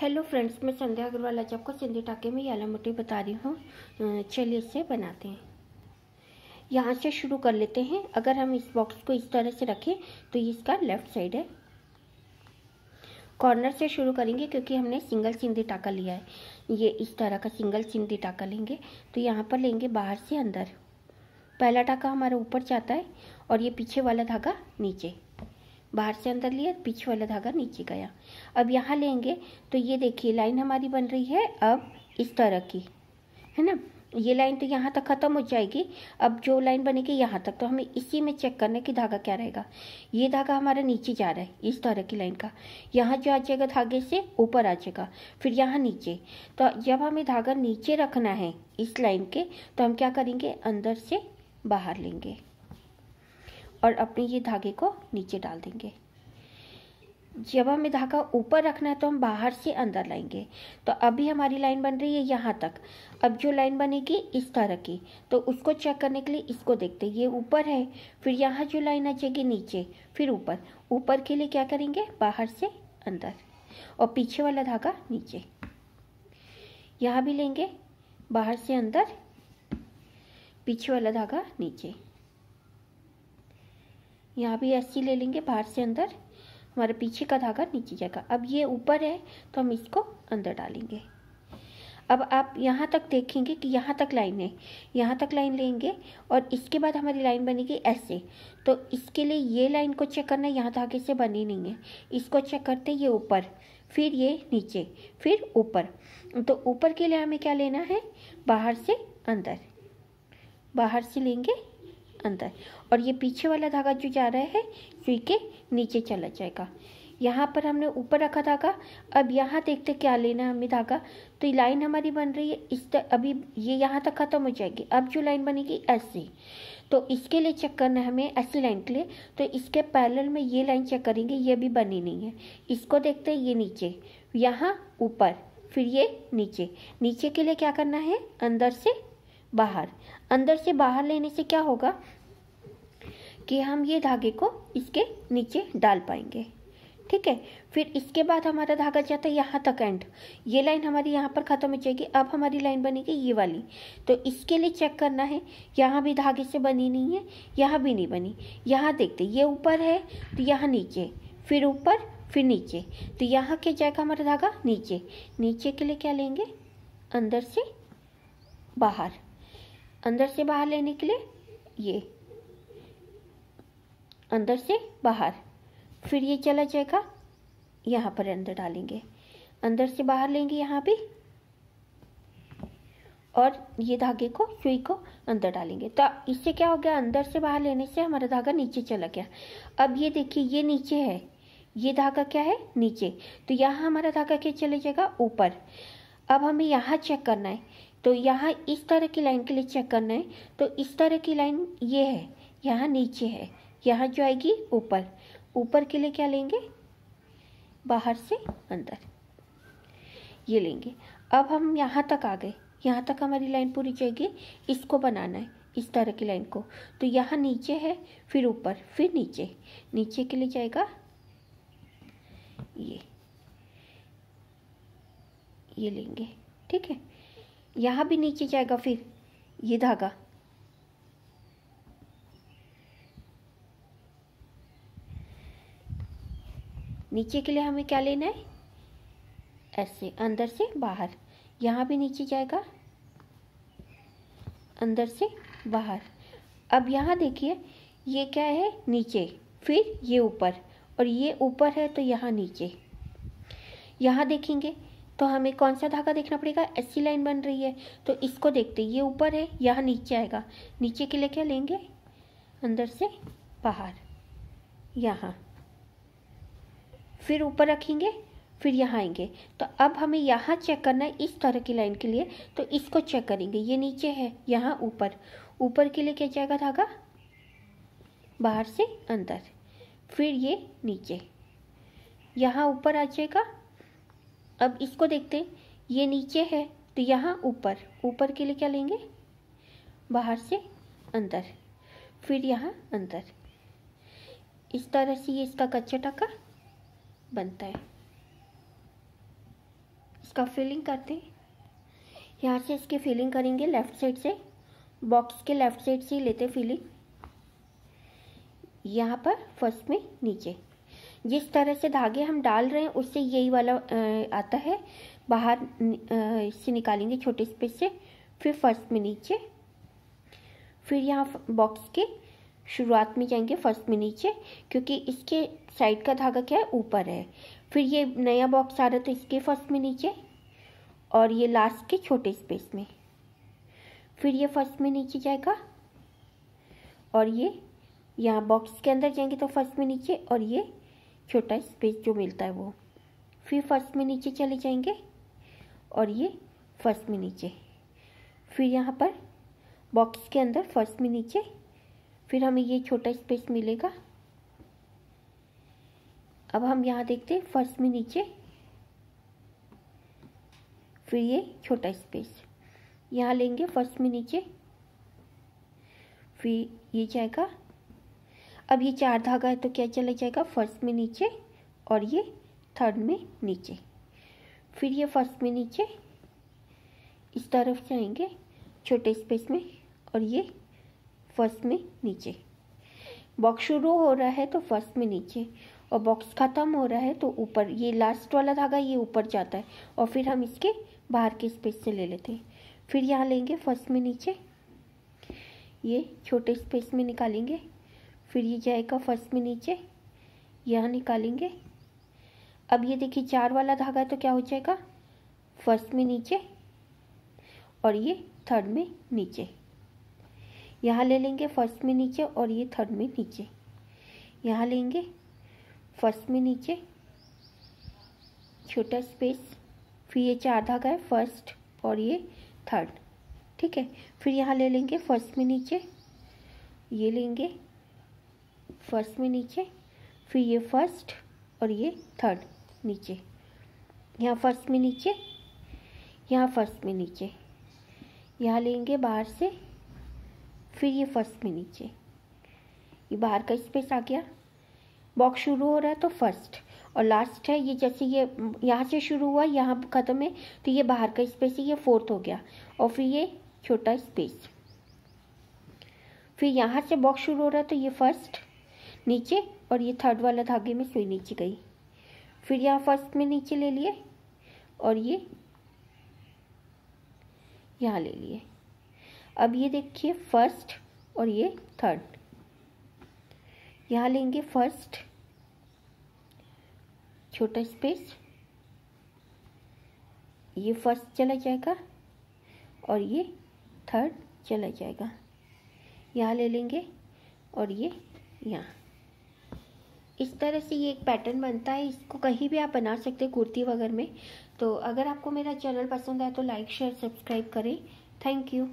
hello friends मैं संध्या अग्रवाल आज आपको सिंधी टाके में आला मोटी बता रही हूँ चलिए इसे बनाते हैं यहाँ से शुरू कर लेते हैं अगर हम इस बॉक्स को इस तरह से रखें तो ये इसका लेफ्ट साइड है कॉर्नर से शुरू करेंगे क्योंकि हमने सिंगल सिंधी टाका लिया है ये इस तरह का सिंगल सिंधी टाका लेंगे तो यहाँ पर लेंगे बाहर से अंदर पहला टाका हमारा ऊपर जाता है और ये पीछे वाला धागा नीचे बाहर से अंदर लिया पीछे वाला धागा नीचे गया अब यहाँ लेंगे तो ये देखिए लाइन हमारी बन रही है अब इस तरह की है ना ये लाइन तो यहाँ तक ख़त्म हो जाएगी अब जो लाइन बनेगी यहाँ तक तो हमें इसी में चेक करना है कि धागा क्या रहेगा ये धागा हमारा नीचे जा रहा है इस तरह की लाइन का यहाँ जो आ जाएगा धागे से ऊपर आ जाएगा फिर यहाँ नीचे तो जब हमें धागा नीचे रखना है इस लाइन के तो हम क्या करेंगे अंदर से बाहर लेंगे और अपने ये धागे को नीचे डाल देंगे जब हमें धागा ऊपर रखना है तो हम बाहर से अंदर लाएंगे तो अभी हमारी लाइन बन रही है यहाँ तक अब जो लाइन बनेगी इस तरह की तो उसको चेक करने के लिए इसको देखते ये ऊपर है फिर यहाँ जो लाइन आ जाएगी नीचे फिर ऊपर ऊपर के लिए क्या करेंगे बाहर से अंदर और पीछे वाला धागा नीचे यहाँ भी लेंगे बाहर से अंदर पीछे वाला धागा नीचे यहाँ भी ऐसी ले लेंगे बाहर से अंदर हमारे पीछे का धागा नीचे जाएगा अब ये ऊपर है तो हम इसको अंदर डालेंगे अब आप यहाँ तक देखेंगे कि यहाँ तक लाइन है यहाँ तक लाइन लेंगे और इसके बाद हमारी लाइन बनेगी ऐसे तो इसके लिए ये लाइन को चेक करना यहाँ धागे से बनी नहीं है इसको चेक करते ये ऊपर फिर ये नीचे फिर ऊपर तो ऊपर के लिए हमें क्या लेना है बाहर से अंदर बाहर से लेंगे अंदर और ये पीछे वाला धागा जो जा रहा है सुई के नीचे चला जाएगा यहाँ पर हमने ऊपर रखा धागा अब यहाँ देखते क्या लेना है हमें धागा तो ये लाइन हमारी बन रही है इस तक अभी ये यहाँ तक ख़त्म हो जाएगी अब जो लाइन बनेगी ऐसे तो इसके लिए चेक करना है हमें ऐसी लाइन के लिए तो इसके पैरल में ये लाइन चेक करेंगे ये अभी बनी नहीं है इसको देखते ये नीचे यहाँ ऊपर फिर ये नीचे नीचे के लिए क्या करना है अंदर से बाहर अंदर से बाहर लेने से क्या होगा कि हम ये धागे को इसके नीचे डाल पाएंगे ठीक है फिर इसके बाद हमारा धागा जाता है यहाँ तक एंड ये लाइन हमारी यहाँ पर ख़त्म हो जाएगी अब हमारी लाइन बनेगी ये वाली तो इसके लिए चेक करना है यहाँ भी धागे से बनी नहीं है यहाँ भी नहीं बनी यहाँ देखते ये ऊपर है तो यहाँ नीचे फिर ऊपर फिर नीचे तो यहाँ क्या जाएगा हमारा धागा नीचे नीचे के लिए क्या लेंगे अंदर से बाहर अंदर से बाहर लेने के लिए ये अंदर से बाहर फिर ये चला जाएगा यहाँ पर अंदर डालेंगे अंदर से बाहर लेंगे यहाँ भी और ये धागे को सुई को अंदर डालेंगे तो इससे क्या हो गया अंदर से बाहर लेने से हमारा धागा नीचे चला गया अब ये देखिए ये नीचे है ये धागा क्या है नीचे तो यहाँ हमारा धागा क्या चले जाएगा ऊपर अब हमें यहाँ चेक करना है तो यहाँ इस तरह की लाइन के लिए चेक करना है तो इस तरह की लाइन ये है यहाँ नीचे है यहाँ जो आएगी ऊपर ऊपर के लिए क्या लेंगे बाहर से अंदर ये लेंगे अब हम यहाँ तक आ गए यहाँ तक हमारी लाइन पूरी जाएगी इसको बनाना है इस तरह की लाइन को तो यहाँ नीचे है फिर ऊपर फिर नीचे नीचे के लिए जाएगा ये ये लेंगे ठीक है यहाँ भी नीचे जाएगा फिर ये धागा नीचे के लिए हमें क्या लेना है ऐसे अंदर से बाहर यहाँ भी नीचे जाएगा अंदर से बाहर अब यहाँ देखिए ये क्या है नीचे फिर ये ऊपर और ये ऊपर है तो यहाँ नीचे यहाँ देखेंगे तो हमें कौन सा धागा देखना पड़ेगा ऐसी लाइन बन रही है तो इसको देखते ये ऊपर है यहाँ नीचे आएगा नीचे के लिए क्या लेंगे अंदर से बाहर यहाँ फिर ऊपर रखेंगे फिर यहाँ आएंगे तो अब हमें यहाँ चेक करना है इस तरह की लाइन के लिए तो इसको चेक करेंगे ये नीचे है यहाँ ऊपर ऊपर के लिए क्या जाएगा धागा बाहर से अंदर फिर ये नीचे यहाँ ऊपर आ जाएगा अब इसको देखते हैं ये नीचे है तो यहाँ ऊपर ऊपर के लिए क्या लेंगे बाहर से अंदर फिर यहाँ अंदर इस तरह से ये इसका कच्चा टाका बनता है इसका फिलिंग करते हैं यहाँ से इसकी फिलिंग करेंगे लेफ़्ट साइड से बॉक्स के लेफ़्ट साइड से ही लेते फिलिंग यहाँ पर फर्स्ट में नीचे जिस तरह से धागे हम डाल रहे हैं उससे यही वाला आता है बाहर इससे निकालेंगे छोटे स्पेस से फिर फर्स्ट में नीचे फिर यहाँ बॉक्स के शुरुआत में जाएंगे फर्स्ट में नीचे क्योंकि इसके साइड का धागा क्या है ऊपर है फिर ये नया बॉक्स आ रहा है तो इसके फर्स्ट में नीचे और ये लास्ट के छोटे स्पेस में फिर ये फर्स्ट में नीचे जाएगा और ये यहाँ बॉक्स के अंदर जाएंगे तो फर्स्ट में नीचे और ये छोटा स्पेस जो मिलता है वो फिर फर्स्ट में नीचे चले जाएंगे और ये फर्स्ट में नीचे फिर यहाँ पर बॉक्स के अंदर फर्स्ट में नीचे फिर हमें ये छोटा स्पेस मिलेगा अब हम यहाँ देखते हैं फर्स्ट में नीचे फिर ये छोटा स्पेस यहाँ लेंगे फर्स्ट में नीचे फिर ये जाएगा अब ये चार धागा है तो क्या चला जाएगा फर्स्ट में नीचे और ये थर्ड में नीचे फिर ये फर्स्ट में नीचे इस तरफ जाएंगे छोटे स्पेस में और ये फर्स्ट में नीचे बॉक्स शुरू हो रहा है तो फर्स्ट में नीचे और बॉक्स ख़त्म हो रहा है तो ऊपर ये लास्ट वाला धागा ये ऊपर जाता है और फिर हम इसके बाहर के स्पेस से ले लेते हैं फिर यहाँ लेंगे फर्स्ट में नीचे ये छोटे स्पेस में निकालेंगे फिर ये जाएगा फर्स्ट में नीचे यहाँ निकालेंगे अब ये देखिए चार वाला धागा है तो क्या हो जाएगा फर्स्ट में नीचे और ये थर्ड में नीचे यहाँ ले लेंगे फर्स्ट में नीचे और ये थर्ड में नीचे यहाँ लेंगे फर्स्ट में नीचे छोटा स्पेस फिर ये चार धागा है फर्स्ट और ये थर्ड ठीक है फिर यहाँ ले लेंगे फर्स्ट में नीचे ये लेंगे फर्स्ट में नीचे फिर ये फर्स्ट और ये थर्ड नीचे यहाँ फर्स्ट में नीचे यहाँ फर्स्ट में नीचे यहाँ लेंगे बाहर से फिर ये फर्स्ट में नीचे ये बाहर का स्पेस आ गया बॉक्स शुरू हो रहा है तो फर्स्ट और लास्ट है ये जैसे ये यहाँ से शुरू हुआ यहाँ ख़त्म है तो ये बाहर का स्पेस है ये फोर्थ हो गया और फिर ये छोटा स्पेस फिर यहाँ से बॉक्स शुरू हो रहा है तो ये फर्स्ट नीचे और ये थर्ड वाला धागे में सुई नीचे गई फिर यहाँ फर्स्ट में नीचे ले लिए और ये यहाँ ले लिए अब ये देखिए फर्स्ट और ये थर्ड यहाँ लेंगे फर्स्ट छोटा स्पेस ये फर्स्ट चला जाएगा और ये थर्ड चला जाएगा यहाँ ले लेंगे और ये यहाँ इस तरह से ये एक पैटर्न बनता है इसको कहीं भी आप बना सकते हैं कुर्ती वगैरह में तो अगर आपको मेरा चैनल पसंद आए तो लाइक शेयर सब्सक्राइब करें थैंक यू